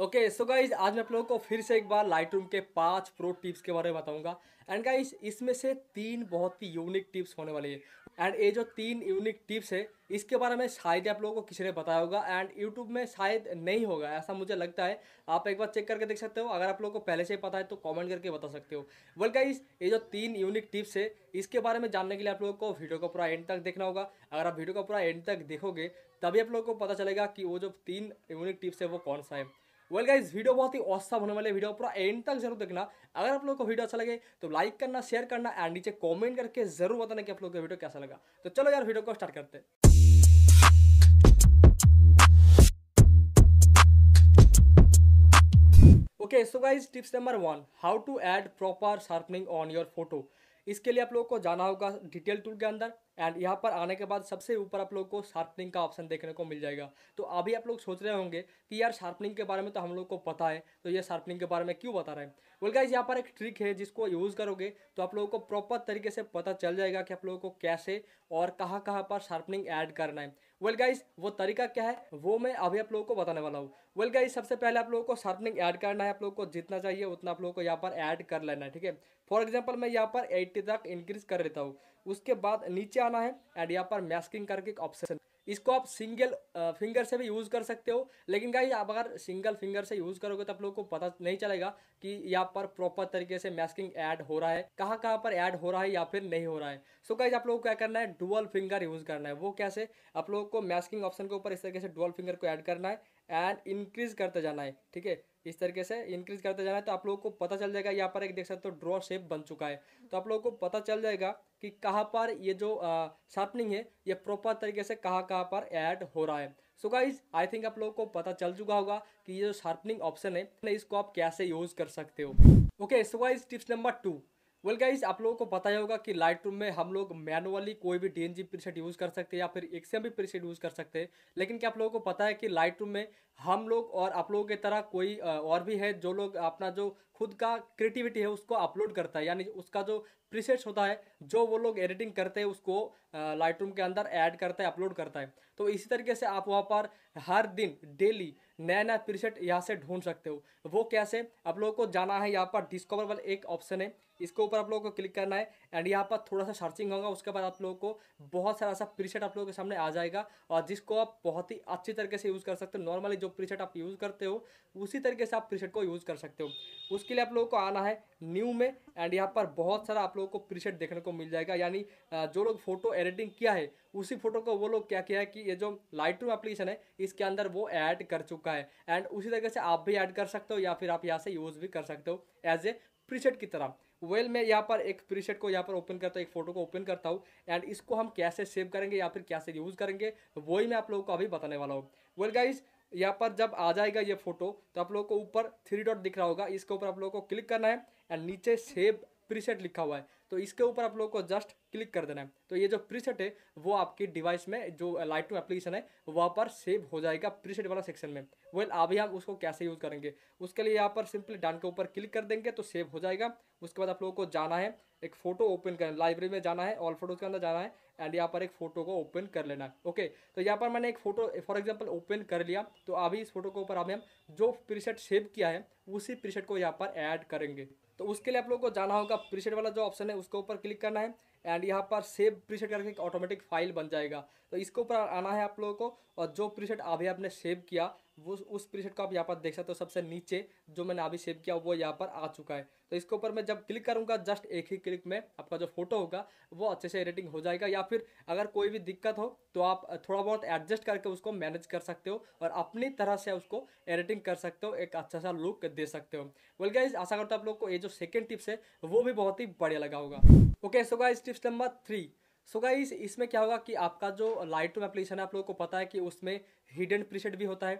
okay so guys आज मैं आप लोगों को फिर से एक बार लाइट रूम के पांच प्रो टिप्स के बारे में बताऊंगा एंड गाइज इसमें से तीन बहुत ही यूनिक टिप्स होने वाली है एंड ये जो तीन यूनिक टिप्स है इसके बारे में शायद आप लोगों को किसी ने बताया होगा एंड यूट्यूब में शायद नहीं होगा ऐसा मुझे लगता है आप एक बार चेक करके देख सकते हो अगर आप लोगों को पहले से ही पता है तो कमेंट करके बता सकते हो बल गाइज ये जो तीन यूनिक टिप्स है इसके बारे में जानने के लिए आप लोगों को वीडियो का पूरा एंड तक देखना होगा अगर आप वीडियो का पूरा एंड तक देखोगे तभी आप लोगों को पता चलेगा कि वो जो तीन यूनिक टिप्स है वो कौन सा है वेल गाइज वीडियो बहुत ही औसम होने वाले वीडियो पूरा एंड तक जरूर देखना अगर आप लोगों को वीडियो अच्छा लगे तो लाइक करना शेयर करना एंड नीचे कमेंट करके जरूर बताना कि आप लोगों को वीडियो कैसा लगा तो चलो यार वीडियो को स्टार्ट करते हैं okay so guys tips number one how to add proper sharpening on your photo इसके लिए आप लोग को जाना होगा डिटेल टूल के अंदर एंड यहाँ पर आने के बाद सबसे ऊपर आप लोग को शार्पनिंग का ऑप्शन देखने को मिल जाएगा तो अभी आप लोग सोच रहे होंगे कि यार शार्पनिंग के बारे में तो हम लोग को पता है तो ये शार्पनिंग के बारे में क्यों बता रहे हैं बोल गाइज यहाँ पर एक ट्रिक है जिसको यूज़ करोगे तो आप लोगों को प्रॉपर तरीके से पता चल जाएगा कि आप लोगों को कैसे और कहाँ कहाँ पर शार्पनिंग ऐड करना है वेल well गाइस वो तरीका क्या है वो मैं अभी आप लोगों को बताने वाला हूँ वेल गाइस सबसे पहले आप लोगों को शार्पनिंग ऐड करना है आप लोगों को जितना चाहिए उतना आप लोगों को यहाँ पर ऐड कर लेना है ठीक है फॉर एग्जांपल मैं यहाँ पर 80 तक इंक्रीज कर देता हूँ उसके बाद नीचे आना है एंड यहाँ पर मैस्किंग करके एक ऑप्शन इसको आप सिंगल फिंगर से भी यूज़ कर सकते हो लेकिन गाइज आप अगर सिंगल फिंगर से यूज़ करोगे तो आप लोग को पता नहीं चलेगा कि यहाँ पर प्रॉपर तरीके से मैस्किंग ऐड हो रहा है कहाँ कहाँ पर ऐड हो रहा है या फिर नहीं हो रहा है सो so गाइज आप लोग को क्या करना है डुअल फिंगर यूज़ करना है वो कैसे आप लोगों को मैस्किंग ऑप्शन के ऊपर इस तरीके से डुअल फिंगर को ऐड करना है एंड इंक्रीज करते जाना है ठीक है इस तरीके से इंक्रीज करते जाना है तो आप लोगों को पता चल जाएगा यहाँ पर एक देख सकते हो ड्रॉ शेप बन चुका है तो आप लोगों को पता चल जाएगा कि कहाँ पर ये जो शार्पनिंग है ये प्रॉपर तरीके से कहाँ कहाँ पर ऐड हो रहा है सो गाइज आई थिंक आप लोगों को पता चल चुका होगा कि ये जो शार्पनिंग ऑप्शन है इसको आप कैसे यूज़ कर सकते हो okay so guys tips number two well well guys आप लोगों को पता ही होगा कि लाइट रूम में हम लोग मैनुअली कोई भी डी प्रीसेट यूज़ कर सकते हैं या फिर एक्सएम भी प्रीसेट यूज़ कर सकते हैं लेकिन क्या आप लोगों को पता है कि लाइट रूम में हम लोग और आप लोगों की तरह कोई और भी है जो लोग अपना जो खुद का क्रिएटिविटी है उसको अपलोड करता है यानी उसका जो प्रीसेट्स होता है जो वो लोग एडिटिंग करते हैं उसको लाइट रूम के अंदर ऐड करता है अपलोड करता है तो इसी तरीके से आप वहाँ पर हर दिन डेली नया नया प्रीसेट यहाँ से ढूंढ सकते हो वो कैसे आप लोगों को जाना है यहाँ पर डिस्कवर वाला एक ऑप्शन है इसके ऊपर आप लोगों को क्लिक करना है एंड यहाँ पर थोड़ा सा सर्चिंग होगा उसके बाद आप लोगों को बहुत सारा ऐसा प्रीसेट आप लोगों के सामने आ जाएगा और जिसको आप बहुत ही अच्छी तरीके से यूज़ कर सकते हो नॉर्मली जो प्रीसेट आप यूज़ करते हो उसी तरीके से आप प्रीसेट को यूज़ कर सकते हो उसके लिए आप लोगों को आना है न्यू में एंड यहाँ पर बहुत सारा आप लोगों को प्रीसेट देखने को मिल जाएगा यानी जो लोग फोटो एडिटिंग किया है उसी फोटो को वो लोग क्या किया है कि ये जो लाइट रूम है इसके अंदर वो ऐड कर चुका चुका है एंड उसी तरीके से आप भी ऐड कर सकते हो या फिर आप यहाँ से यूज़ भी कर सकते हो एज ए प्रीसेट की तरह वेल well, मैं यहाँ पर एक प्रीसेट को यहाँ पर ओपन करता हूँ एक फोटो को ओपन करता हूँ एंड इसको हम कैसे सेव करेंगे या फिर कैसे यूज़ करेंगे वही मैं आप लोगों को अभी बताने वाला हूँ वेल गाइज यहाँ पर जब आ जाएगा ये फोटो तो आप लोगों को ऊपर थ्री डॉट दिख रहा होगा इसके ऊपर आप लोगों को क्लिक करना है एंड नीचे सेव प्रीसेट लिखा हुआ है तो इसके ऊपर आप लोग को जस्ट क्लिक कर देना है तो ये जो प्रीसेट है वो आपके डिवाइस में जो लाइट टू एप्लीकेशन है वहाँ पर सेव हो जाएगा प्रीसेट वाला सेक्शन में वेल अभी हम उसको कैसे यूज़ करेंगे उसके लिए यहाँ पर सिंपली डांट के ऊपर क्लिक कर देंगे तो सेव हो जाएगा उसके बाद आप लोगों को जाना है एक फ़ोटो ओपन कर लाइब्रेरी में जाना है ऑल फोटोज़ के अंदर जाना है एंड यहाँ पर एक फ़ोटो को ओपन कर लेना है ओके तो यहाँ पर मैंने एक फ़ोटो फॉर एग्जांपल ओपन कर लिया तो अभी इस फोटो के ऊपर अभी हम जो प्रीसेट सेव किया है उसी प्रीसेट को यहाँ पर ऐड करेंगे तो उसके लिए आप लोग को जाना होगा प्रीसेट वाला जो ऑप्शन है उसके ऊपर क्लिक करना है एंड यहाँ पर सेव प्रीसेट करके एक ऑटोमेटिक फाइल बन जाएगा तो इसके ऊपर आना है आप लोगों को और जो प्रीसेट अभी आपने सेव किया वो उस प्रीसेट को आप यहाँ पर देख सकते हो सबसे नीचे जो मैंने अभी सेव किया वो यहाँ पर आ चुका है तो इसके ऊपर मैं जब क्लिक करूँगा जस्ट एक ही क्लिक में आपका जो फोटो होगा वो अच्छे से एडिटिंग हो जाएगा या फिर अगर कोई भी दिक्कत हो तो आप थोड़ा बहुत एडजस्ट करके उसको मैनेज कर सकते हो और अपनी तरह से उसको एडिटिंग कर सकते हो एक अच्छा सा लुक दे सकते हो बोल गया आशा करता हूँ आप लोग को ये जो सेकेंड टिप्स है वो भी बहुत ही बढ़िया लगा होगा okay so guys tips number three so guys इसमें क्या होगा कि आपका जो रूम एप्लीकेशन है आप लोगों को पता है कि उसमें हिडन प्रीसेट भी होता है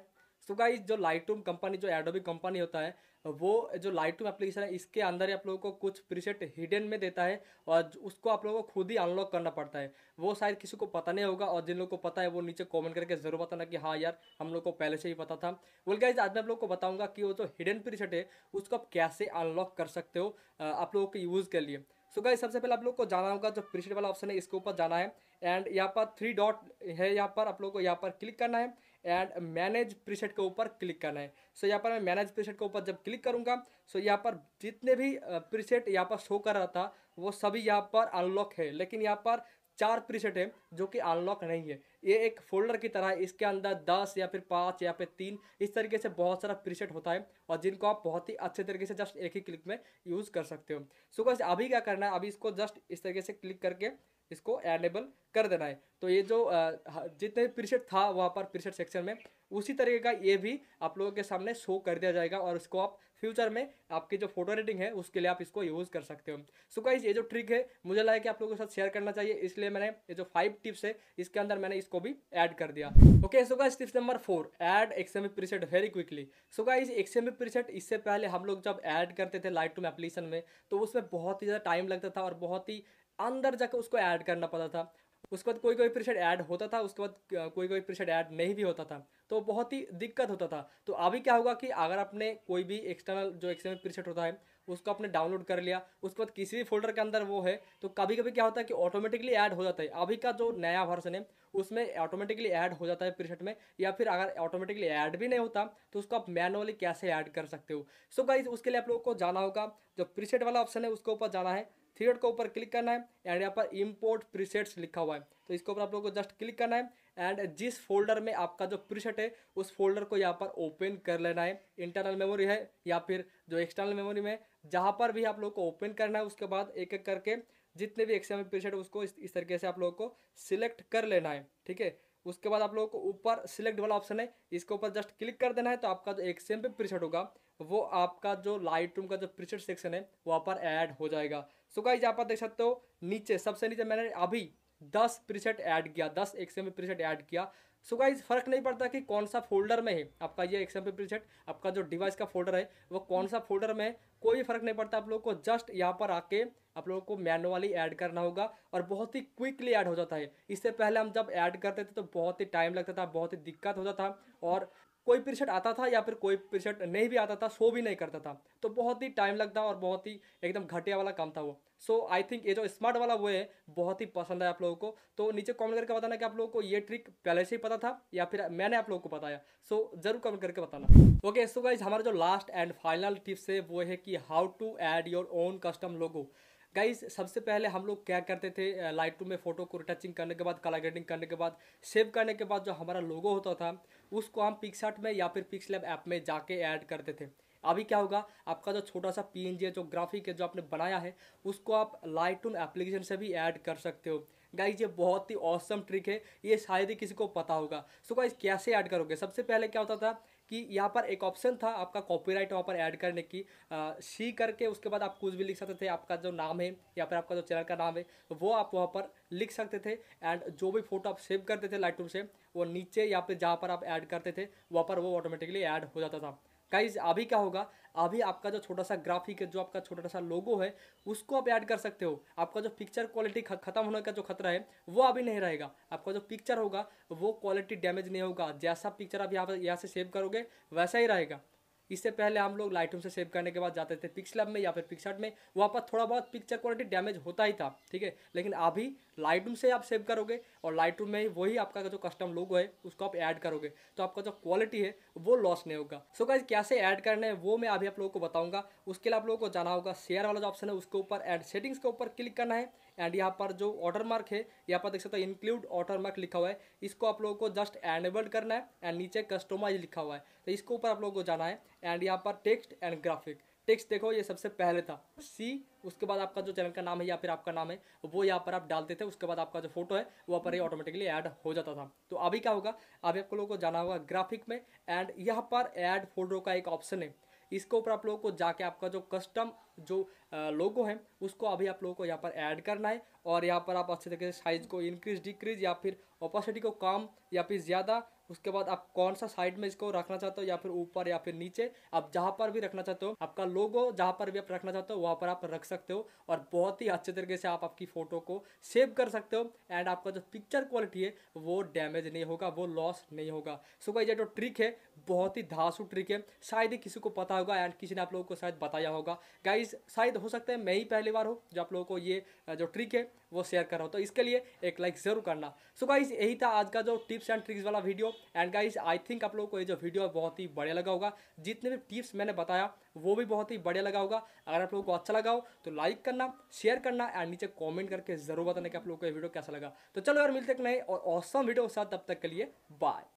सो so गाइस जो लाइटरूम कंपनी जो एडोबी कंपनी होता है वो जो लाइट रूम एप्लीकेशन है इसके अंदर ही आप लोगों को कुछ प्रीसेट हिडन में देता है और उसको आप लोगों को खुद ही अनलॉक करना पड़ता है वो शायद किसी को पता नहीं होगा और जिन लोगों को पता है वो नीचे कमेंट करके जरूर बताना कि हाँ यार हम लोग को पहले से ही पता था बोल गया आज मैं आप लोग को बताऊँगा कि वो जो हिडन प्रीसेट है उसको आप कैसे अनलॉक कर सकते हो आप लोगों के यूज़ के लिए सो गाइस सबसे पहले आप लोग को जाना होगा जो प्रीसेट वाला ऑप्शन है इसके ऊपर जाना है एंड यहाँ पर थ्री डॉट है यहाँ पर आप लोग को यहाँ पर क्लिक करना है एंड मैनेज प्रीसेट के ऊपर क्लिक करना है सो so, यहाँ पर मैं मैनेज प्रीसेट के ऊपर जब क्लिक करूँगा सो so, यहाँ पर जितने भी प्रीसेट यहाँ पर शो कर रहा था वो सभी यहाँ पर अनलॉक है लेकिन यहाँ पर चार प्रीसेट है जो कि अनलॉक नहीं है ये एक फोल्डर की तरह है इसके अंदर दस या फिर पाँच या फिर तीन इस तरीके से बहुत सारा प्रीसेट होता है और जिनको आप बहुत ही अच्छे तरीके से जस्ट एक ही क्लिक में यूज़ कर सकते हो सो बस अभी क्या करना है अभी इसको जस्ट इस तरीके से क्लिक करके इसको एनेबल कर देना है तो ये जो जितने प्रीसेट था वहाँ पर प्रीसेट सेक्शन में उसी तरीके का ये भी आप लोगों के सामने शो कर दिया जाएगा और उसको आप फ्यूचर में आपकी जो फोटो एडिटिंग है उसके लिए आप इसको यूज़ कर सकते हो सो गाइस ये जो ट्रिक है मुझे लगा कि आप लोगों के साथ शेयर करना चाहिए इसलिए मैंने ये जो फाइव टिप्स है इसके अंदर मैंने इसको भी ऐड कर दिया okay so guys tips number four add XMP preset very quickly so guys XMP preset इससे पहले हम लोग जब ऐड करते थे लाइट टूम एप्लीकेशन में तो उसमें बहुत ही ज़्यादा टाइम लगता था और बहुत ही अंदर जाकर उसको ऐड करना पड़ता था उसके बाद कोई कोई प्रीसेट ऐड होता था उसके बाद कोई कोई प्रीसेट ऐड नहीं भी होता था तो बहुत ही दिक्कत होता था तो अभी क्या होगा कि अगर आपने कोई भी एक्सटर्नल जो एक्सटर्नल प्रीसेट होता है उसको आपने डाउनलोड कर लिया उसके बाद किसी भी फोल्डर के अंदर वो है तो कभी कभी क्या होता है कि ऑटोमेटिकली ऐड हो जाता है अभी का जो नया वर्सन है उसमें ऑटोमेटिकली ऐड हो जाता है प्रीसेट में या फिर अगर ऑटोमेटिकली ऐड भी नहीं होता तो उसको आप मैनुअली कैसे ऐड कर सकते हो सो so गाइज उसके लिए आप लोगों को जाना होगा जो प्रीसेट वाला ऑप्शन है उसके ऊपर जाना है थ्री डॉट के ऊपर क्लिक करना है एंड यहाँ पर इम्पोर्ट प्रीसेट्स लिखा हुआ है तो इसके ऊपर आप लोगों को जस्ट क्लिक करना है एंड जिस फोल्डर में आपका जो प्रीसेट है उस फोल्डर को यहाँ पर ओपन कर लेना है इंटरनल मेमोरी है या फिर जो एक्सटर्नल मेमोरी में जहाँ पर भी आप लोग को ओपन करना है उसके बाद एक एक करके जितने भी एक्सएम प्रीसेट उसको इस, इस तरीके से आप लोगों को सिलेक्ट कर लेना है ठीक है उसके बाद आप लोगों को ऊपर सिलेक्ट वाला ऑप्शन है इसके ऊपर जस्ट क्लिक कर देना है तो आपका जो एक्सएम पे प्रीसेट होगा वो आपका जो लाइट रूम का जो प्रीसेट सेक्शन है वहाँ पर ऐड हो जाएगा सो गाइज आप पर देख सकते हो नीचे सबसे नीचे मैंने अभी दस प्रीसेट ऐड किया दस एक्सएम में प्रीसेट ऐड किया सो गाइज फर्क नहीं पड़ता कि कौन सा फोल्डर में है आपका ये एक्सएम पे प्रीसेट आपका जो डिवाइस का फोल्डर है वो कौन सा फोल्डर में है कोई भी फर्क नहीं पड़ता आप लोगों को जस्ट यहाँ पर आके आप लोगों को मैनुअली ऐड करना होगा और बहुत ही क्विकली ऐड हो जाता है इससे पहले हम जब ऐड करते थे तो बहुत ही टाइम लगता था बहुत ही दिक्कत होता था और कोई पेशेंट आता था या फिर कोई पेशेंट नहीं भी आता था शो भी नहीं करता था तो बहुत ही टाइम लगता और बहुत ही एकदम घटिया वाला काम था वो सो आई थिंक ये जो स्मार्ट वाला वो है बहुत ही पसंद है आप लोगों को तो नीचे कमेंट करके बताना कि आप लोगों को ये ट्रिक पहले से ही पता था या फिर मैंने आप लोगों को बताया सो so, जरूर कमेंट करके बताना ओके सो गाइज हमारा जो लास्ट एंड फाइनल टिप्स है वो है कि how to add your own custom logo कई सबसे पहले हम लोग क्या करते थे लाइट में फ़ोटो को रिटचिंग करने के बाद कलर ग्रेडिंग करने के बाद सेव करने के बाद जो हमारा लोगो होता था उसको हम पिक्सार्ट में या फिर पिक्सलैब ऐप में जाके ऐड करते थे अभी क्या होगा आपका जो छोटा सा पी जो ग्राफिक है जो आपने बनाया है उसको आप लाइट एप्लीकेशन से भी ऐड कर सकते हो गाइज ये बहुत ही औसम ट्रिक है ये शायद ही किसी को पता होगा सो गाइज कैसे ऐड करोगे सबसे पहले क्या होता था कि यहाँ पर एक ऑप्शन था आपका कॉपीराइट वहाँ पर ऐड करने की आ, सी करके उसके बाद आप कुछ भी लिख सकते थे आपका जो नाम है या फिर आपका जो चैनल का नाम है वो आप वहाँ पर लिख सकते थे एंड जो भी फोटो आप सेव करते थे लाइट से वो नीचे या फिर जहाँ पर आप ऐड करते थे वहाँ पर वो ऑटोमेटिकली ऐड हो जाता था गाइज अभी क्या होगा अभी आपका जो छोटा सा ग्राफिक है जो आपका छोटा सा लोगो है उसको आप ऐड कर सकते हो आपका जो पिक्चर क्वालिटी खत्म होने का जो खतरा है वो अभी नहीं रहेगा आपका जो पिक्चर होगा वो क्वालिटी डैमेज नहीं होगा जैसा पिक्चर आप यहाँ पर यहाँ से सेव करोगे वैसा ही रहेगा इससे पहले हम लोग लाइटरूम से सेव करने के बाद जाते थे पिक्सलब में या फिर पिक्सट में वहाँ पर थोड़ा बहुत पिक्चर क्वालिटी डैमेज होता ही था ठीक है लेकिन अभी लाइटरूम से आप सेव करोगे और लाइटरूम में ही वही आपका जो कस्टम लोगो है उसको आप ऐड करोगे तो आपका जो क्वालिटी है वो लॉस नहीं होगा सो गाइज कैसे ऐड करना है वो मैं अभी आप लोगों को बताऊंगा उसके लिए आप लोगों को जाना होगा शेयर वाला जो ऑप्शन है उसके ऊपर एड सेटिंग्स के ऊपर क्लिक करना है एंड यहाँ पर जो ऑर्डर मार्क है यहाँ पर देख सकते हो इंक्लूड ऑर्डर मार्क लिखा हुआ है इसको आप लोगों को जस्ट एनेबल्ड करना है एंड नीचे कस्टमाइज लिखा हुआ है तो इसके ऊपर आप लोगों को जाना है एंड यहाँ पर टेक्स्ट एंड ग्राफिक टेक्स्ट देखो ये सबसे पहले था सी उसके बाद आपका जो चैनल का नाम है या फिर आपका नाम है वो यहाँ पर आप डालते थे उसके बाद आपका जो फोटो है वो पर ही ऑटोमेटिकली ऐड हो जाता था तो अभी क्या होगा अभी आप लोगों को जाना होगा ग्राफिक में एंड यहाँ पर ऐड फोटो का एक ऑप्शन है इसके ऊपर आप लोगों को जाके आपका जो कस्टम जो लोगो है उसको अभी आप लोगों को यहाँ पर ऐड करना है और यहाँ पर आप अच्छे तरीके से साइज़ को इंक्रीज डिक्रीज या फिर ओपासिटी को कम या फिर ज़्यादा उसके बाद आप कौन सा साइड में इसको रखना चाहते हो या फिर ऊपर या फिर नीचे आप जहाँ पर भी रखना चाहते हो आपका लोगो जहाँ पर भी आप रखना चाहते हो वहाँ पर आप रख सकते हो और बहुत ही अच्छे तरीके से आप आपकी फ़ोटो को सेव कर सकते हो एंड आपका जो पिक्चर क्वालिटी है वो डैमेज नहीं होगा वो लॉस नहीं होगा सो भाई ये जो ट्रिक है बहुत ही धासु ट्रिक है शायद ही किसी को पता होगा एंड किसी ने आप लोगों को शायद बताया होगा गाइज शायद हो सकता है मैं ही पहली बार हूँ जो आप लोगों को ये जो ट्रिक है वो शेयर करो तो इसके लिए एक लाइक ज़रूर करना सो so गाइज यही था आज का जो टिप्स एंड ट्रिक्स वाला video and guys I think आप लोगों को ये जो वीडियो बहुत ही बढ़िया लगा होगा जितने भी टिप्स मैंने बताया वो भी बहुत ही बढ़िया लगा होगा अगर आप लोगों को अच्छा लगा हो तो लाइक करना शेयर करना एंड नीचे कॉमेंट करके ज़रूर बताना कि आप लोगों को ये वीडियो कैसा लगा तो चलो यार मिलते एक नए और औसम वीडियो के साथ तब तक के लिए बाय